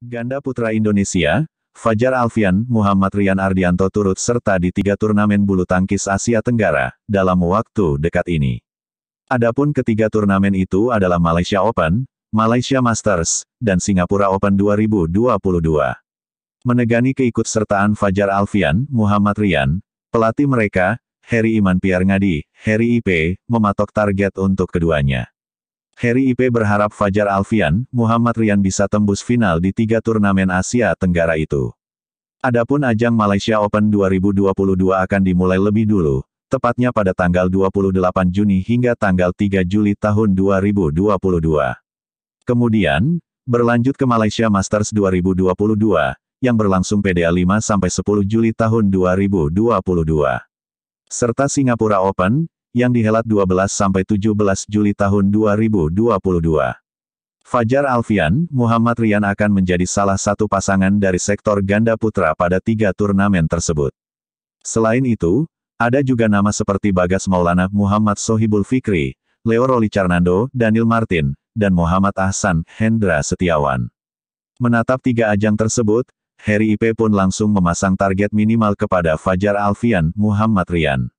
Ganda putra Indonesia, Fajar Alfian, Muhammad Rian Ardianto turut serta di tiga turnamen bulu tangkis Asia Tenggara, dalam waktu dekat ini. Adapun ketiga turnamen itu adalah Malaysia Open, Malaysia Masters, dan Singapura Open 2022. Menegani keikutsertaan Fajar Alfian, Muhammad Rian, pelatih mereka, Heri Iman Piar Ngadi, Heri Ipe) mematok target untuk keduanya. Harry IP berharap Fajar Alfian, Muhammad Rian bisa tembus final di tiga turnamen Asia Tenggara itu. Adapun ajang Malaysia Open 2022 akan dimulai lebih dulu, tepatnya pada tanggal 28 Juni hingga tanggal 3 Juli tahun 2022. Kemudian, berlanjut ke Malaysia Masters 2022, yang berlangsung PDA 5-10 Juli tahun 2022. Serta Singapura Open, yang dihelat 12-17 Juli tahun 2022. Fajar Alfian, Muhammad Rian akan menjadi salah satu pasangan dari sektor ganda putra pada tiga turnamen tersebut. Selain itu, ada juga nama seperti Bagas Maulana, Muhammad Sohibul Fikri, Leo Roli Carnando, Daniel Martin, dan Muhammad Ahsan Hendra Setiawan. Menatap tiga ajang tersebut, Heri Ipe pun langsung memasang target minimal kepada Fajar Alfian, Muhammad Rian.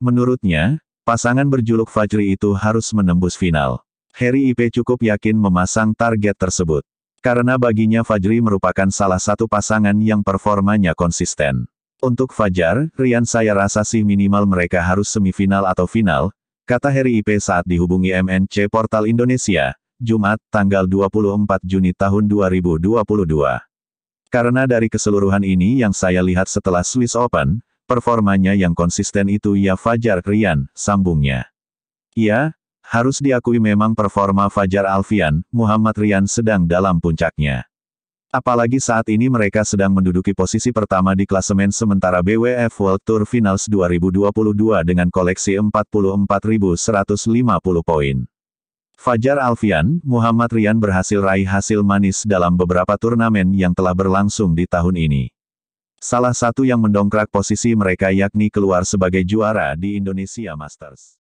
Menurutnya, pasangan berjuluk Fajri itu harus menembus final. Harry Ipe cukup yakin memasang target tersebut. Karena baginya Fajri merupakan salah satu pasangan yang performanya konsisten. Untuk Fajar, Rian saya rasa sih minimal mereka harus semifinal atau final, kata Harry Ipe saat dihubungi MNC Portal Indonesia, Jumat, tanggal 24 Juni tahun 2022. Karena dari keseluruhan ini yang saya lihat setelah Swiss Open, Performanya yang konsisten itu ya Fajar Rian, sambungnya. Ya, harus diakui memang performa Fajar Alfian, Muhammad Rian sedang dalam puncaknya. Apalagi saat ini mereka sedang menduduki posisi pertama di klasemen sementara BWF World Tour Finals 2022 dengan koleksi 44.150 poin. Fajar Alfian, Muhammad Rian berhasil raih hasil manis dalam beberapa turnamen yang telah berlangsung di tahun ini. Salah satu yang mendongkrak posisi mereka yakni keluar sebagai juara di Indonesia Masters.